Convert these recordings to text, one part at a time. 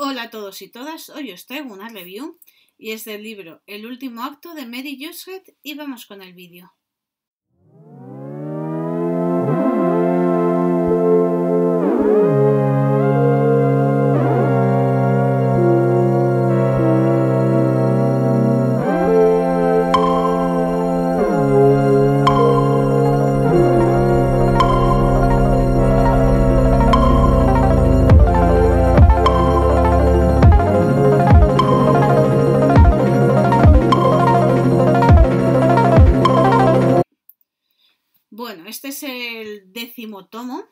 Hola a todos y todas, hoy os traigo una review y es del libro El último acto de Mary Joseph y vamos con el vídeo. este es el décimo tomo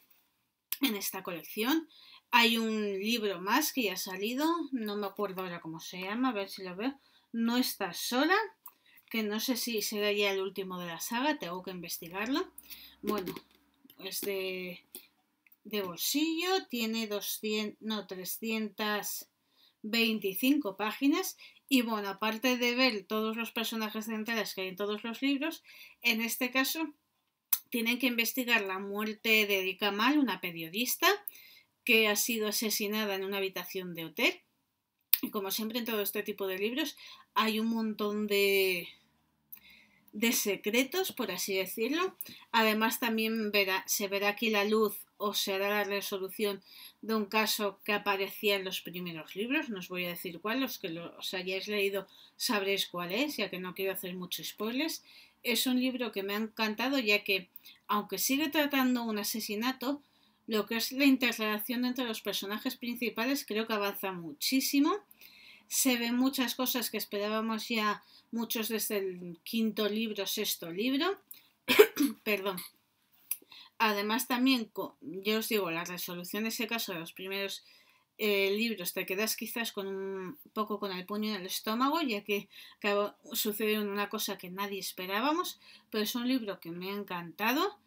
en esta colección. Hay un libro más que ya ha salido, no me acuerdo ahora cómo se llama, a ver si lo veo. No está sola, que no sé si será ya el último de la saga, tengo que investigarlo. Bueno, es de, bolsillo, tiene 200, no, 325 páginas y bueno, aparte de ver todos los personajes centrales que hay en todos los libros, en este caso tienen que investigar la muerte de Erika Mal, una periodista que ha sido asesinada en una habitación de hotel. Y como siempre en todo este tipo de libros hay un montón de, de secretos, por así decirlo. Además también verá, se verá aquí la luz o se hará la resolución de un caso que aparecía en los primeros libros. No os voy a decir cuál, los que los hayáis leído sabréis cuál es, ya que no quiero hacer muchos spoilers es un libro que me ha encantado ya que, aunque sigue tratando un asesinato, lo que es la interrelación entre los personajes principales creo que avanza muchísimo. Se ven muchas cosas que esperábamos ya muchos desde el quinto libro, sexto libro. Perdón. Además también, yo os digo, la resolución de ese caso de los primeros el eh, libro te quedas quizás con un poco con el puño en el estómago, ya que acabo, sucedió una cosa que nadie esperábamos, pero es un libro que me ha encantado,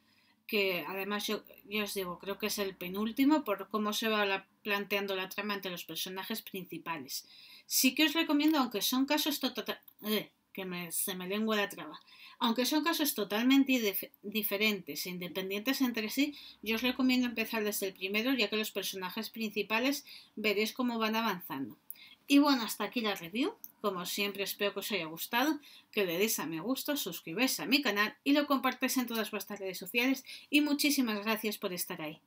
que además yo os digo, creo que es el penúltimo por cómo se va planteando la trama entre los personajes principales. Sí que os recomiendo, aunque son casos totales eh, que se me lengua la traba. Aunque son casos totalmente diferentes e independientes entre sí, yo os recomiendo empezar desde el primero, ya que los personajes principales veréis cómo van avanzando. Y bueno, hasta aquí la review. Como siempre, espero que os haya gustado, que le deis a me gusta, suscribáis a mi canal y lo compartáis en todas vuestras redes sociales. Y muchísimas gracias por estar ahí.